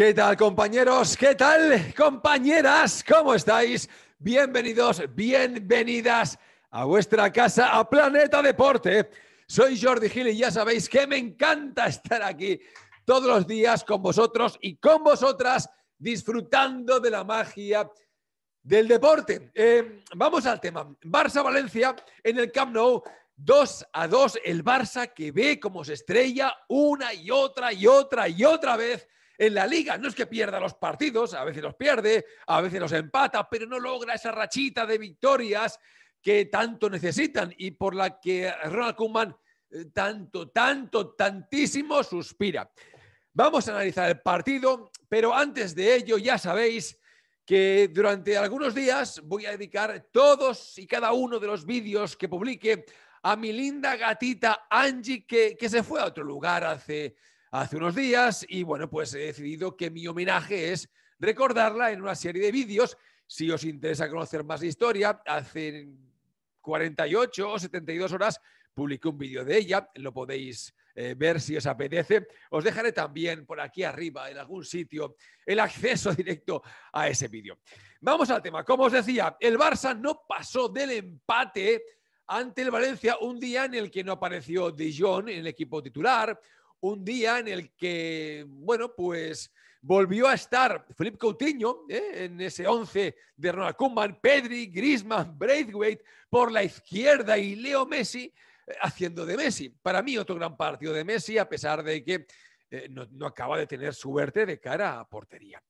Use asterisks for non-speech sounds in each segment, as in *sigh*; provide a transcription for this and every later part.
¿Qué tal compañeros? ¿Qué tal compañeras? ¿Cómo estáis? Bienvenidos, bienvenidas a vuestra casa, a Planeta Deporte. Soy Jordi Gil y ya sabéis que me encanta estar aquí todos los días con vosotros y con vosotras disfrutando de la magia del deporte. Eh, vamos al tema. Barça-Valencia en el Camp Nou. 2 a 2, el Barça que ve cómo se estrella una y otra y otra y otra vez en la liga. No es que pierda los partidos, a veces los pierde, a veces los empata, pero no logra esa rachita de victorias que tanto necesitan y por la que Ronald Koeman eh, tanto, tanto, tantísimo suspira. Vamos a analizar el partido, pero antes de ello ya sabéis que durante algunos días voy a dedicar todos y cada uno de los vídeos que publique a mi linda gatita Angie, que se fue a otro lugar hace hace unos días y bueno, pues he decidido que mi homenaje es recordarla en una serie de vídeos. Si os interesa conocer más la historia, hace 48 o 72 horas publiqué un vídeo de ella, lo podéis eh, ver si os apetece. Os dejaré también por aquí arriba, en algún sitio, el acceso *laughs* directo a ese vídeo. Vamos al tema. Como os decía, el Barça no pasó del empate ante el Valencia un día en el que no apareció Dijon en el equipo titular, un día en el que, bueno, pues volvió a estar Felipe Coutinho ¿eh? en ese 11 de Ronald Koeman, Pedri, Griezmann, Braithwaite por la izquierda y Leo Messi eh, haciendo de Messi. Para mí otro gran partido de Messi, a pesar de que eh, no, acaba de tener suerte de cara a portería.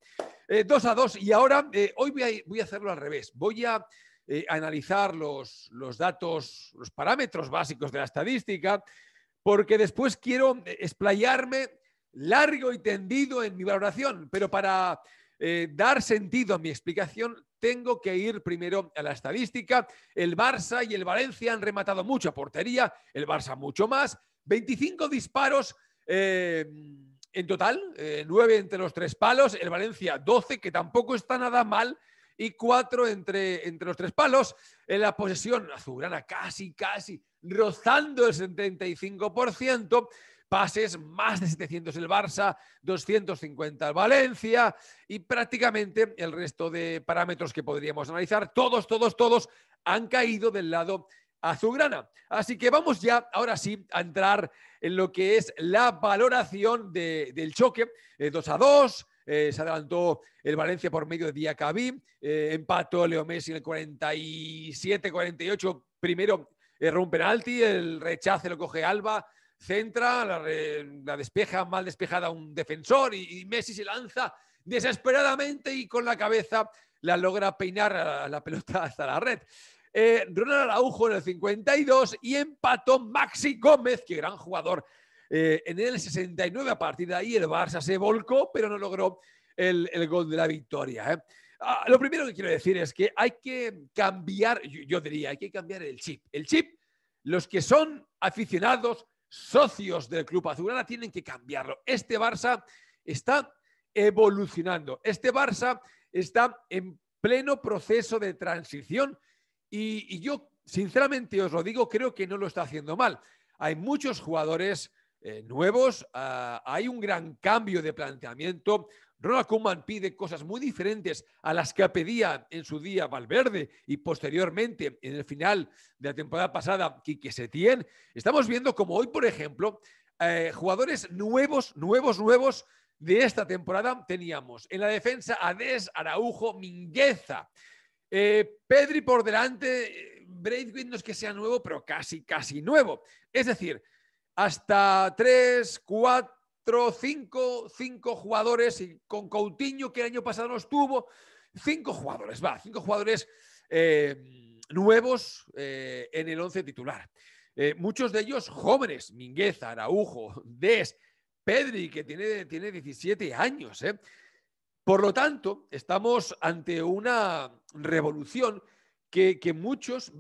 Dos a dos. y ahora hoy voy a, hacerlo al revés. Voy a analizar los, los, datos, los parámetros básicos de la estadística, porque después quiero eh, explayarme largo y tendido en mi valoración, pero para eh, dar sentido a mi explicación tengo que ir primero a la estadística. El Barça y el Valencia han rematado mucha portería, el Barça mucho más, 25 disparos. Eh, en total, 9 entre los tres palos, el Valencia 12, que tampoco está nada mal, y cuatro entre, los tres palos. En la posesión azulgrana casi, casi rozando el 75%. Pases más de 700 el Barça, 250 el Valencia y prácticamente el resto de parámetros que podríamos analizar, todos, todos, todos han caído del lado azulgrana. Así que vamos ya, ahora sí, a entrar en lo que es la valoración del choque. 2 eh, a 2, eh, se adelantó el Valencia por medio de Diacabí, eh, empató Leo Messi en el 47-48, primero erró un penalti, el rechace lo coge Alba, centra, la, despeja, mal despejada un defensor y, Messi se lanza desesperadamente y con la cabeza la logra peinar la, pelota *laughs* hasta la red. Eh, Ronald Araujo en el 52 y empató Maxi Gómez, que gran jugador eh, en el 69 a partir de ahí el Barça se volcó, pero no logró el, gol de la victoria. ¿eh? Ah, lo primero que quiero decir es que hay que cambiar, yo, diría, hay que cambiar el chip. El chip, los que son aficionados, socios del Club azulana tienen que cambiarlo. Este Barça está evolucionando. Este Barça está en pleno proceso de transición y, yo, sinceramente, os lo digo, creo que no lo está haciendo mal. Hay muchos jugadores eh, nuevos. Ah, hay un gran cambio de planteamiento. Ronald Koeman pide cosas muy diferentes a las que pedía en su día Valverde y posteriormente en el final de la temporada pasada Quique Setién. Estamos viendo como hoy, por ejemplo, eh, jugadores nuevos, nuevos, nuevos de esta temporada teníamos en la defensa Ades Araujo, Mingueza, eh, Pedri por delante, Braithwaite no es que sea nuevo, pero casi, casi nuevo. Es decir, hasta tres, cuatro, cinco, cinco jugadores, y con Coutinho, que el año pasado no estuvo. cinco jugadores, va, cinco jugadores eh, nuevos eh, en el once titular. Eh, muchos de ellos jóvenes, Mingueza, Araujo, Des, Pedri, que tiene, 17 años. Por lo tanto, estamos ante una revolución que muchos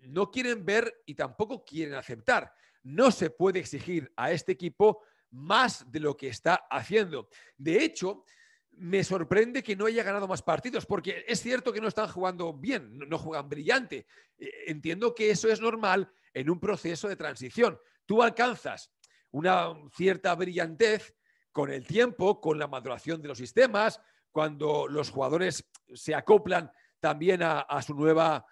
no quieren ver y tampoco quieren aceptar no se puede exigir a este equipo más de lo que está haciendo. De hecho, me sorprende que no haya ganado más partidos, porque es cierto que no están jugando bien, no juegan brillante. E, entiendo que eso es normal en un proceso de transición. Tú alcanzas una cierta brillantez con el tiempo, con la maduración de los sistemas, cuando los jugadores se acoplan también a, a su nuevo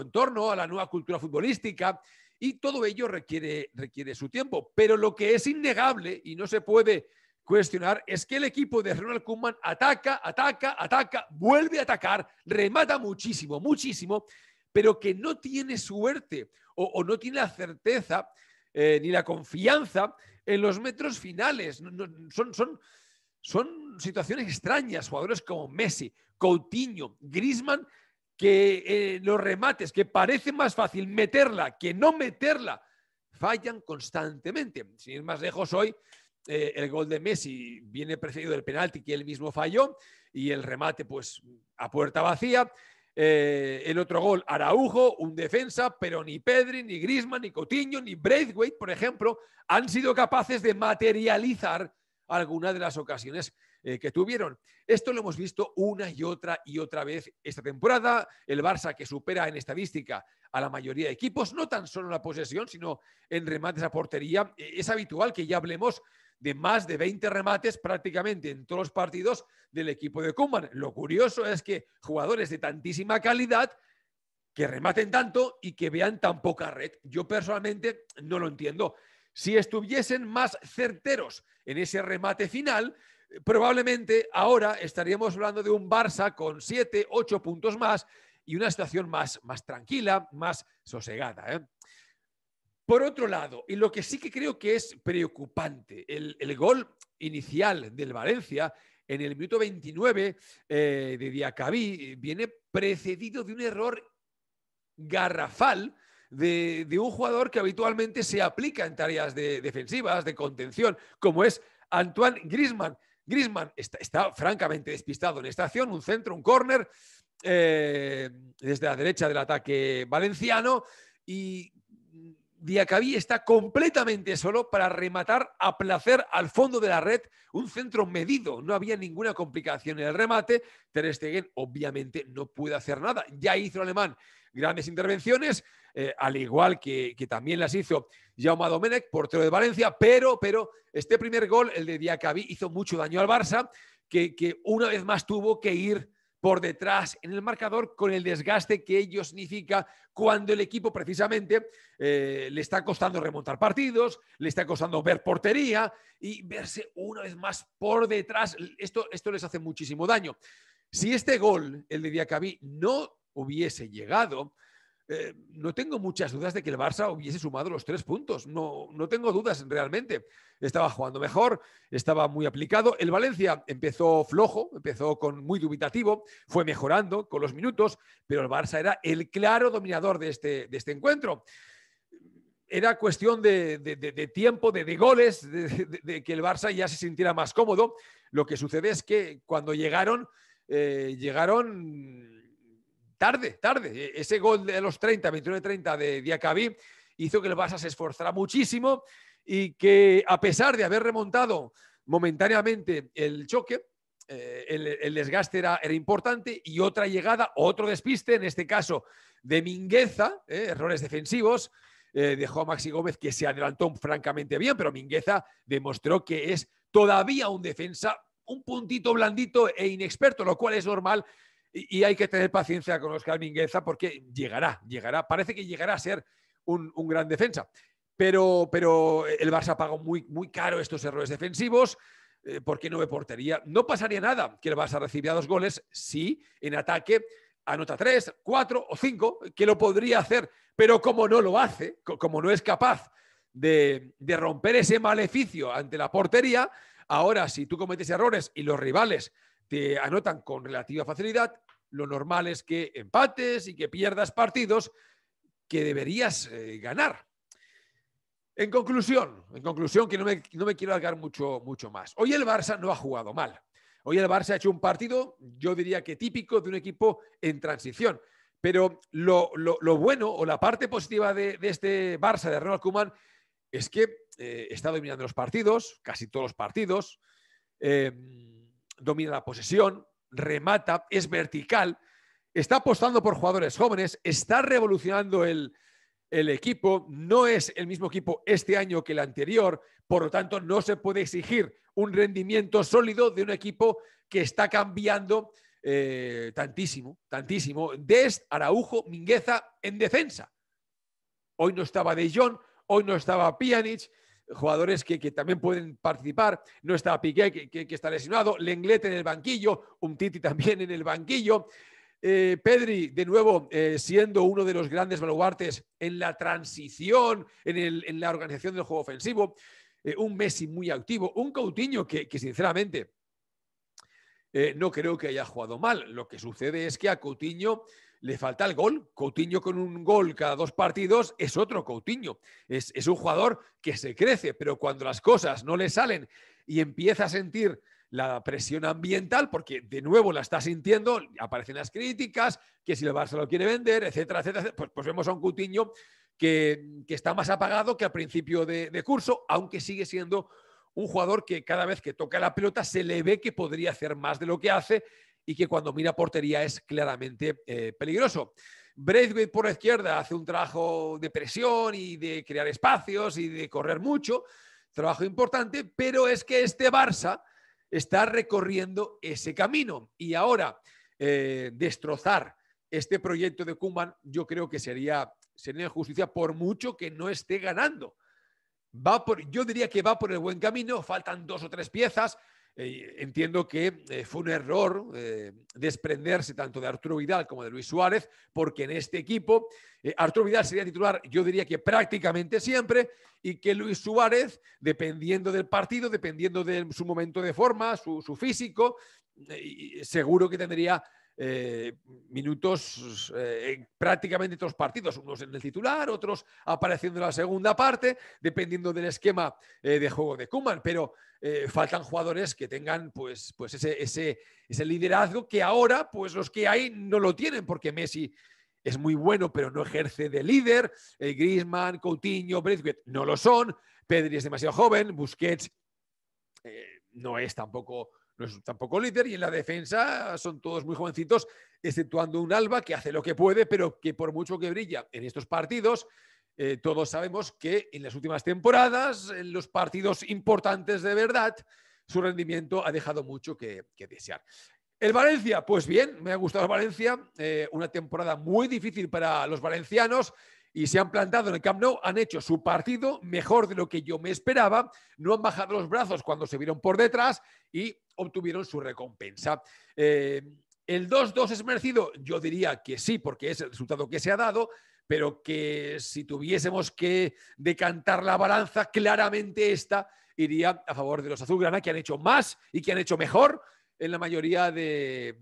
entorno, a la nueva cultura futbolística. Y todo ello requiere, su tiempo. Pero lo que es innegable y no se puede cuestionar es que el equipo de Ronald Koeman ataca, ataca, ataca, vuelve a atacar, remata muchísimo, muchísimo, pero que no tiene suerte o, no tiene la certeza eh, ni la confianza en los metros finales. son, son situaciones extrañas, jugadores como Messi, Coutinho, Grisman que eh, los remates, que parece más fácil meterla que no meterla, fallan constantemente. Sin ir más lejos, hoy eh, el gol de Messi viene precedido del penalti que él mismo falló y el remate pues a puerta vacía. Eh, el otro gol, Araujo, un defensa, pero ni Pedri, ni Grisman, ni Cotiño, ni Braithwaite, por ejemplo, han sido capaces de materializar alguna de las ocasiones eh, que tuvieron. Esto lo hemos visto una y otra y otra vez esta temporada. El Barça que supera en estadística a la mayoría de equipos, no tan solo en la posesión, sino en remates a portería. E-, es habitual que ya hablemos de más de 20 remates prácticamente en todos los partidos del equipo de Kuman. Lo curioso es que jugadores de tantísima calidad que rematen tanto y que vean tan poca red. Yo personalmente no lo entiendo. Si estuviesen más certeros en ese remate final, probablemente ahora estaríamos hablando de un Barça con 7, 8 puntos más y una situación más, más tranquila, más sosegada. ¿eh? Por otro lado, y lo que sí que creo que es preocupante, el, gol inicial del Valencia en el minuto 29 eh, de Diacabí viene precedido de un error garrafal de, un jugador que habitualmente se aplica en tareas defensivas, de contención, como es Antoine Grisman, Grisman está, francamente despistado en esta acción, un centro, un córner, eh, desde la derecha del ataque valenciano. Y Diacabí está completamente solo para rematar a placer al fondo de la red, un centro medido, no había ninguna complicación en el remate. Ter Stegen obviamente no puede hacer nada, ya hizo alemán grandes intervenciones, eh, al igual que, también las hizo Jaume Domenech, portero de Valencia, pero, pero este primer gol, el de Diacabí, hizo mucho daño al Barça, que, que una vez más tuvo que ir por detrás en el marcador con el desgaste que ello significa cuando el equipo precisamente eh, le está costando remontar partidos, le está costando ver portería y verse una vez más por detrás. Esto, esto les hace muchísimo daño. Si este gol, el de Diacabí, no hubiese llegado, eh, no tengo muchas dudas de que el Barça hubiese sumado los tres puntos. No, tengo dudas realmente. Estaba jugando mejor, estaba muy aplicado. El Valencia empezó flojo, empezó con muy dubitativo, fue mejorando con los minutos, pero el Barça era el claro dominador de este, este encuentro. Era cuestión de, tiempo, de, goles, de que el Barça ya se sintiera más cómodo. Lo que sucede es que cuando llegaron, eh, llegaron tarde, tarde. E, ese gol de los 30, 29-30 de Diacabí hizo que el Barça se esforzara muchísimo y que a pesar de haber remontado momentáneamente el choque, eh, el, desgaste era, era, importante y otra llegada, otro despiste, en este caso de Mingueza, eh, errores defensivos, eh, dejó a Maxi Gómez que se adelantó francamente bien, pero Mingueza demostró que es todavía un defensa un puntito blandito e inexperto, lo cual es normal y, hay que tener paciencia con Oscar Mingueza porque llegará, llegará. Parece que llegará a ser un, gran defensa. Pero, el Barça pagó muy, muy caro estos errores defensivos eh, porque no ve portería. No pasaría nada que el Barça recibiera dos goles si en ataque anota tres, cuatro o cinco, que lo podría hacer, pero como no lo hace, como no es capaz de, de romper ese maleficio ante la portería, ahora si tú cometes errores y los rivales te anotan con relativa facilidad, lo normal es que empates y que pierdas partidos que deberías eh, ganar. En conclusión, en conclusión, que no me, quiero alargar mucho, mucho más. Hoy el Barça no ha jugado mal. Hoy el Barça ha hecho un partido, yo diría que típico de un equipo en transición. Pero lo, bueno o la parte positiva de, este Barça, de Ronald Koeman, es que eh, está dominando los partidos, casi todos los partidos, eh, domina la posesión, remata, es vertical, está apostando por jugadores jóvenes, está revolucionando el, equipo, no es el mismo equipo este año que el anterior, por lo tanto no se puede exigir un rendimiento sólido de un equipo que está cambiando eh, tantísimo, tantísimo. desde Araujo, Mingueza en defensa. Hoy no estaba De Jong, hoy no estaba Pjanic, jugadores que, también pueden participar. No está Piqué, que, que, está lesionado, Lenglet en el banquillo, Titi también en el banquillo. Eh, Pedri, de nuevo, eh, siendo uno de los grandes baluartes en la transición, en, la organización del juego ofensivo. Eh, un Messi muy activo, un Coutinho que, sinceramente, no creo que haya jugado mal. Lo que sucede es que a Coutinho le falta el gol. Coutinho con un gol cada dos partidos es otro Coutinho. Es, un jugador que se crece, pero cuando las cosas no le salen y empieza a sentir la presión ambiental, porque de nuevo la está sintiendo, aparecen las críticas, que si el Barça lo quiere vender, etcétera, etcétera, pues, pues vemos a un Coutinho que, está más apagado que al principio de curso, aunque sigue siendo un jugador que cada vez que toca la pelota se le ve que podría hacer más de lo que hace y que cuando mira portería es claramente eh, peligroso. Braithwaite por la izquierda hace un trabajo de presión y de crear espacios y de correr mucho, trabajo importante, pero es que este Barça está recorriendo ese camino y ahora eh, destrozar este proyecto de Kuman yo creo que sería, sería injusticia por mucho que no esté ganando. Va por, yo diría que va por el buen camino, faltan dos o tres piezas, eh, entiendo que eh, fue un error eh, desprenderse tanto de Arturo Vidal como de Luis Suárez, porque en este equipo Arturo Vidal sería titular, yo diría que prácticamente siempre, y que Luis Suárez, dependiendo del partido, dependiendo de su momento de forma, su físico, seguro que tendría eh, minutos eh, en prácticamente todos los partidos, unos en el titular, otros apareciendo en la segunda parte, dependiendo del esquema eh, de juego de Kuman. Pero faltan jugadores que tengan pues, pues ese, liderazgo que ahora pues los que hay no lo tienen, porque Messi es muy bueno, pero no ejerce de líder. Griezmann, Coutinho, Braithwaite no lo son. Pedri es demasiado joven. Busquets no es tampoco no es tampoco líder y en la defensa son todos muy jovencitos, exceptuando un Alba que hace lo que puede, pero que por mucho que brilla en estos partidos, eh, todos sabemos que en las últimas temporadas, en los partidos importantes de verdad, su rendimiento ha dejado mucho que, desear. El Valencia, pues bien, me ha gustado Valencia, eh, una temporada muy difícil para los valencianos y se han plantado en el Camp Nou, han hecho su partido mejor de lo que yo me esperaba, no han bajado los brazos cuando se vieron por detrás y obtuvieron su recompensa. Eh, ¿El 2-2 es merecido? Yo diría que sí, porque es el resultado que se ha dado, pero que si tuviésemos que decantar la balanza, claramente esta iría a favor de los azulgrana, que han hecho más y que han hecho mejor en la mayoría de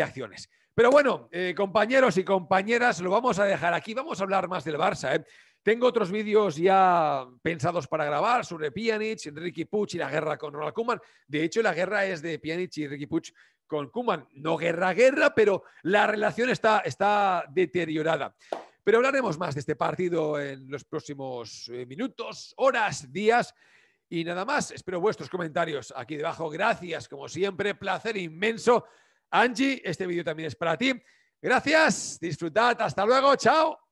acciones. Pero bueno, eh, compañeros y compañeras, lo vamos a dejar aquí. Vamos a hablar más del Barça. ¿eh? Tengo otros vídeos ya pensados para grabar sobre Pjanic, Ricky Puch y la guerra con Ronald Kuman. De hecho, la guerra es de Pjanic y Ricky Puch con Kuman. No guerra, guerra, pero la relación está deteriorada. Pero hablaremos más de este partido en los próximos eh, minutos, horas, días. Y nada más, espero vuestros comentarios aquí debajo. Gracias, como siempre, placer inmenso Angie, este vídeo también es para ti. Gracias, disfrutad, hasta luego, chao.